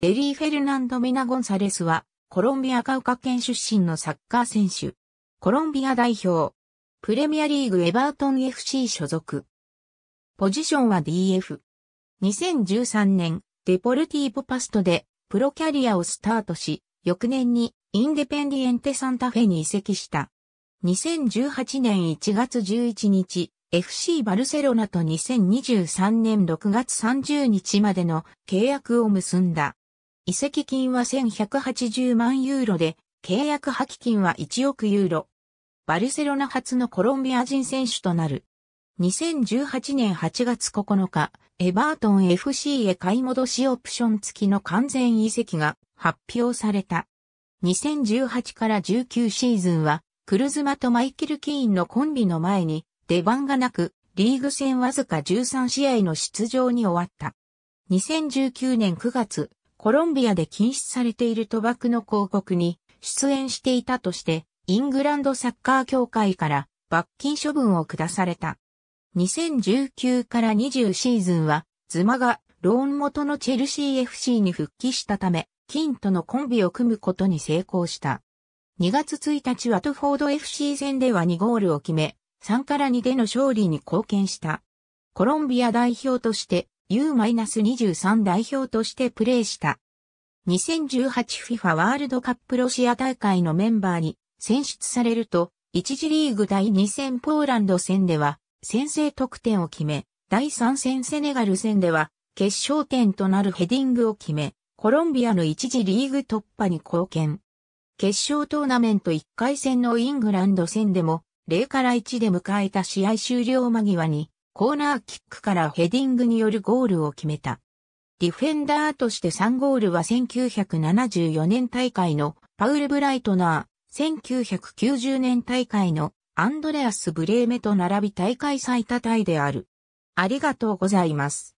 デリー・フェルナンド・メナ・ゴンサレスは、コロンビアカウカ県出身のサッカー選手。コロンビア代表。プレミアリーグエバートン FC 所属。ポジションは DF。2013年、デポルティーポパストで、プロキャリアをスタートし、翌年に、インデペンディエンテ・サンタフェに移籍した。2018年1月11日、FC バルセロナと2023年6月30日までの契約を結んだ。移籍金は1180万ユーロで、契約破棄金は1億ユーロ。バルセロナ初のコロンビア人選手となる。2018年8月9日、エバートン FC へ買い戻しオプション付きの完全移籍が発表された。2018から19シーズンは、クルズマとマイケル・キーンのコンビの前に出番がなく、リーグ戦わずか13試合の出場に終わった。2019年9月、コロンビアで禁止されている賭博の広告に出演していたとして、イングランドサッカー協会から罰金処分を下された。2019から20シーズンは、ズマがローン元のチェルシー FC に復帰したため、金とのコンビを組むことに成功した。2月1日はトフォード FC 戦では2ゴールを決め、3から2での勝利に貢献した。コロンビア代表として U-23 代表としてプレーした。2018FIFA ワールドカップロシア大会のメンバーに選出されると、1次リーグ第2戦ポーランド戦では先制得点を決め、第3戦セネガル戦では決勝点となるヘディングを決め、コロンビアの1次リーグ突破に貢献。決勝トーナメント1回戦のイングランド戦でも0から1で迎えた試合終了間際にコーナーキックからヘディングによるゴールを決めた。ディフェンダーとして3ゴールは1974年大会のパウル・ブライトナー、1990年大会のアンドレアス・ブレーメと並び大会最多タイである。ありがとうございます。